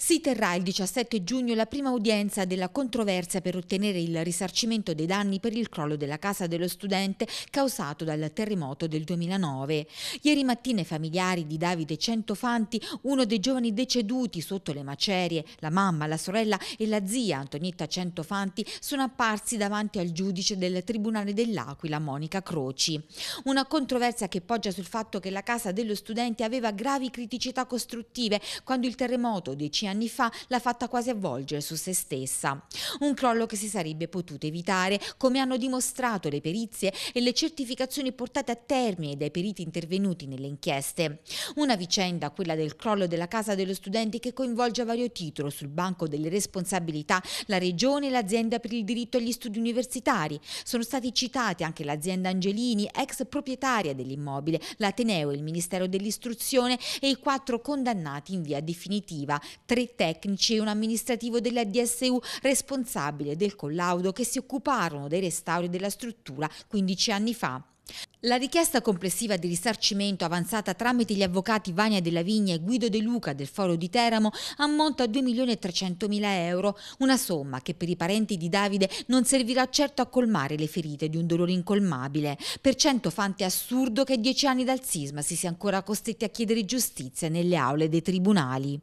Si terrà il 17 giugno la prima udienza della controversia per ottenere il risarcimento dei danni per il crollo della casa dello studente causato dal terremoto del 2009. Ieri mattina i familiari di Davide Centofanti, uno dei giovani deceduti sotto le macerie, la mamma, la sorella e la zia Antonietta Centofanti sono apparsi davanti al giudice del Tribunale dell'Aquila, Monica Croci. Una controversia che poggia sul fatto che la casa dello studente aveva gravi criticità costruttive quando il terremoto dieci anni fa l'ha fatta quasi avvolgere su se stessa. Un crollo che si sarebbe potuto evitare, come hanno dimostrato le perizie e le certificazioni portate a termine dai periti intervenuti nelle inchieste. Una vicenda, quella del crollo della casa dello studente che coinvolge a vario titolo sul banco delle responsabilità la regione e l'azienda per il diritto agli studi universitari. Sono stati citati anche l'azienda Angelini, ex proprietaria dell'immobile, l'Ateneo, il Ministero dell'Istruzione e i quattro condannati in via definitiva, tre tre tecnici e un amministrativo della DSU responsabile del collaudo che si occuparono dei restauri della struttura 15 anni fa. La richiesta complessiva di risarcimento avanzata tramite gli avvocati Vania della Vigna e Guido De Luca del Foro di Teramo ammonta a 2.300.000 euro, una somma che per i parenti di Davide non servirà certo a colmare le ferite di un dolore incolmabile. Per cento fante assurdo che a dieci anni dal sisma si sia ancora costretti a chiedere giustizia nelle aule dei tribunali.